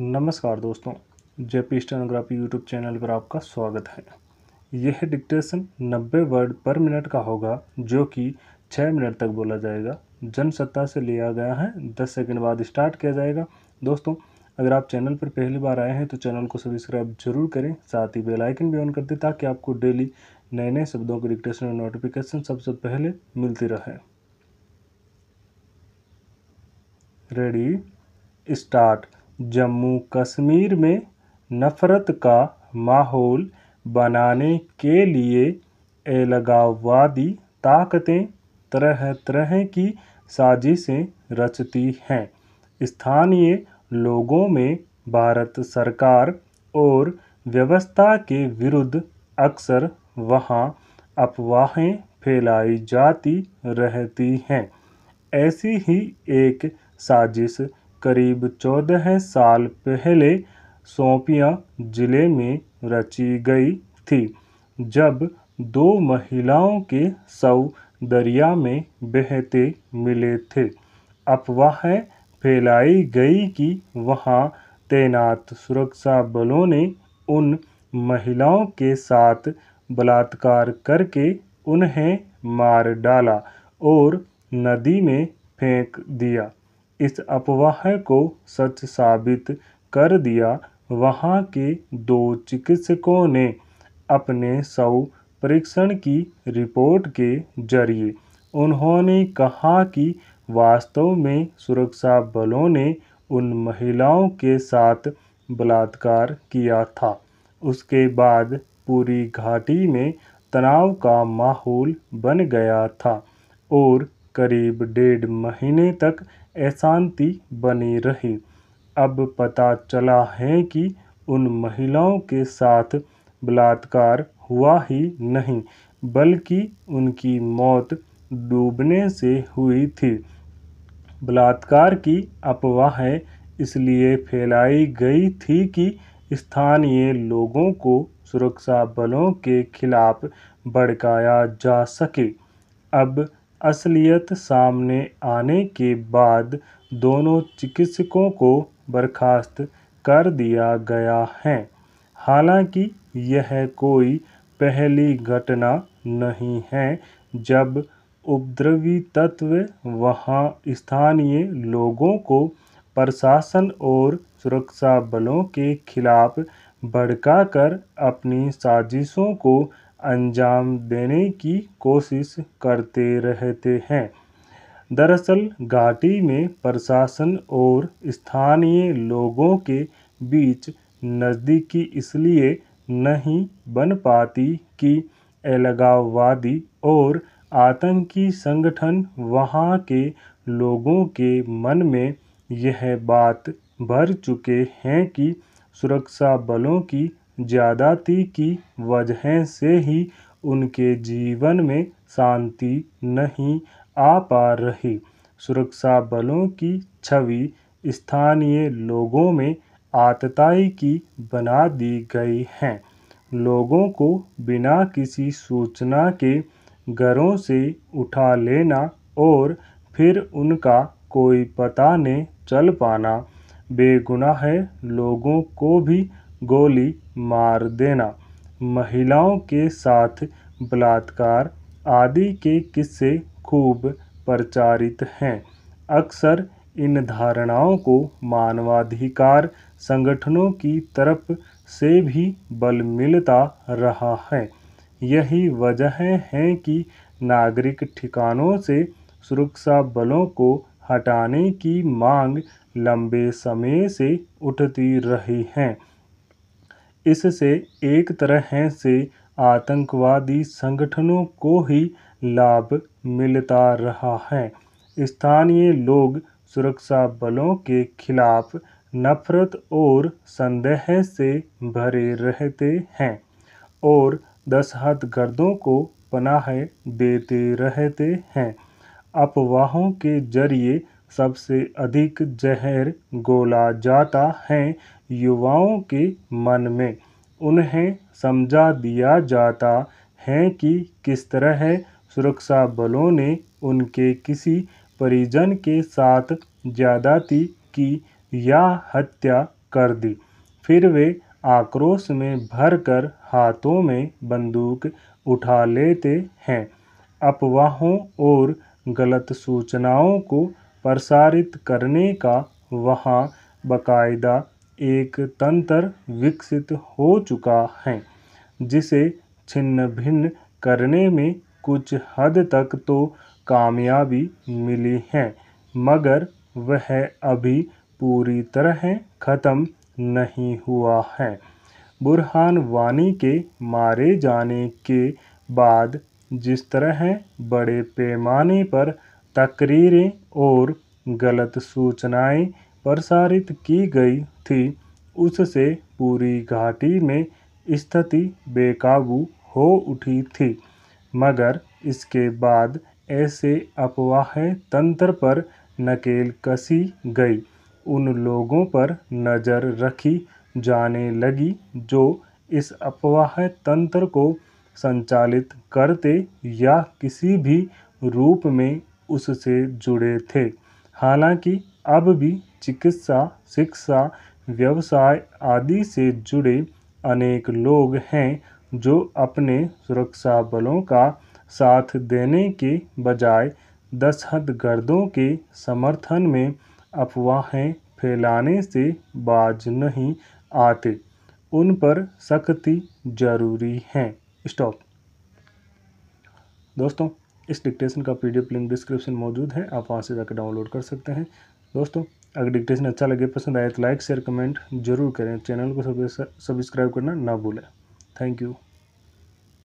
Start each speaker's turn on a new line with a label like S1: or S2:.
S1: नमस्कार दोस्तों P stenography YouTube channel पर आपका स्वागत है यह डिक्टेशन 90 वर्ड पर मिनट का होगा जो कि 6 मिनट तक बोला जाएगा जनसत्ता से लिया गया है 10 सेकंड बाद स्टार्ट किया जाएगा दोस्तों अगर आप चैनल पर पहली बार आए हैं तो चैनल को सब्सक्राइब जरूर करें साथ ही बेलाइकन भी ऑन कर दें ताकि आपको डेली नए नए शब्दों के डिक्टेशन और नोटिफिकेशन सबसे सब पहले मिलती रहे रेडी स्टार्ट जम्मू कश्मीर में नफ़रत का माहौल बनाने के लिए अलगाववादी ताकतें तरह तरह की साजिशें रचती हैं स्थानीय लोगों में भारत सरकार और व्यवस्था के विरुद्ध अक्सर वहाँ अफवाहें फैलाई जाती रहती हैं ऐसी ही एक साजिश करीब चौदह साल पहले सौंपिया जिले में रची गई थी जब दो महिलाओं के शव दरिया में बहते मिले थे अफवाह फैलाई गई कि वहां तैनात सुरक्षा बलों ने उन महिलाओं के साथ बलात्कार करके उन्हें मार डाला और नदी में फेंक दिया इस अफवाह को सच साबित कर दिया वहां के दो चिकित्सकों ने अपने सौ परीक्षण की रिपोर्ट के जरिए उन्होंने कहा कि वास्तव में सुरक्षा बलों ने उन महिलाओं के साथ बलात्कार किया था उसके बाद पूरी घाटी में तनाव का माहौल बन गया था और करीब डेढ़ महीने तक अशांति बनी रही अब पता चला है कि उन महिलाओं के साथ बलात्कार हुआ ही नहीं बल्कि उनकी मौत डूबने से हुई थी बलात्कार की अफवाहें इसलिए फैलाई गई थी कि स्थानीय लोगों को सुरक्षा बलों के खिलाफ भड़काया जा सके अब असलियत सामने आने के बाद दोनों चिकित्सकों को बर्खास्त कर दिया गया है हालांकि यह कोई पहली घटना नहीं है जब उपद्रवी तत्व वहां स्थानीय लोगों को प्रशासन और सुरक्षा बलों के खिलाफ भड़काकर अपनी साजिशों को अंजाम देने की कोशिश करते रहते हैं दरअसल घाटी में प्रशासन और स्थानीय लोगों के बीच नज़दीकी इसलिए नहीं बन पाती कि अलगाववादी और आतंकी संगठन वहाँ के लोगों के मन में यह बात भर चुके हैं कि सुरक्षा बलों की ज्यादाती की वजह से ही उनके जीवन में शांति नहीं आ पा रही सुरक्षा बलों की छवि स्थानीय लोगों में आतताई की बना दी गई है लोगों को बिना किसी सूचना के घरों से उठा लेना और फिर उनका कोई पता नहीं चल पाना बेगुनाह लोगों को भी गोली मार देना महिलाओं के साथ बलात्कार आदि के किस्से खूब प्रचारित हैं अक्सर इन धारणाओं को मानवाधिकार संगठनों की तरफ से भी बल मिलता रहा है यही वजह है कि नागरिक ठिकानों से सुरक्षा बलों को हटाने की मांग लंबे समय से उठती रही हैं इससे एक तरह से आतंकवादी संगठनों को ही लाभ मिलता रहा है स्थानीय लोग सुरक्षा बलों के खिलाफ नफरत और संदेह से भरे रहते हैं और दशहत गर्दों को पनाह देते रहते हैं अफवाहों के जरिए सबसे अधिक जहर गोला जाता है युवाओं के मन में उन्हें समझा दिया जाता है कि किस तरह सुरक्षा बलों ने उनके किसी परिजन के साथ ज्यादाती की या हत्या कर दी फिर वे आक्रोश में भरकर हाथों में बंदूक उठा लेते हैं अफवाहों और गलत सूचनाओं को प्रसारित करने का वहाँ बाकायदा एक तंत्र विकसित हो चुका है जिसे छिन्न भिन्न करने में कुछ हद तक तो कामयाबी मिली है मगर वह अभी पूरी तरह ख़त्म नहीं हुआ है बुरहान वानी के मारे जाने के बाद जिस तरह बड़े पैमाने पर तकरीरें और गलत सूचनाएं प्रसारित की गई थी उससे पूरी घाटी में स्थिति बेकाबू हो उठी थी मगर इसके बाद ऐसे अफवाह तंत्र पर नकेल कसी गई उन लोगों पर नज़र रखी जाने लगी जो इस अफवाह तंत्र को संचालित करते या किसी भी रूप में उससे जुड़े थे हालांकि अब भी चिकित्सा शिक्षा व्यवसाय आदि से जुड़े अनेक लोग हैं जो अपने सुरक्षा बलों का साथ देने के बजाय दशहत गर्दों के समर्थन में अफवाहें फैलाने से बाज नहीं आते उन पर सख्ती जरूरी है स्टॉप दोस्तों इस डिक्टेशन का पीडीएफ लिंक डिस्क्रिप्शन मौजूद है आप वहाँ से जाकर डाउनलोड कर सकते हैं दोस्तों अगर डिक्टेशन अच्छा लगे पसंद आए तो लाइक शेयर कमेंट जरूर करें चैनल को सब्सक्राइब करना ना भूलें थैंक यू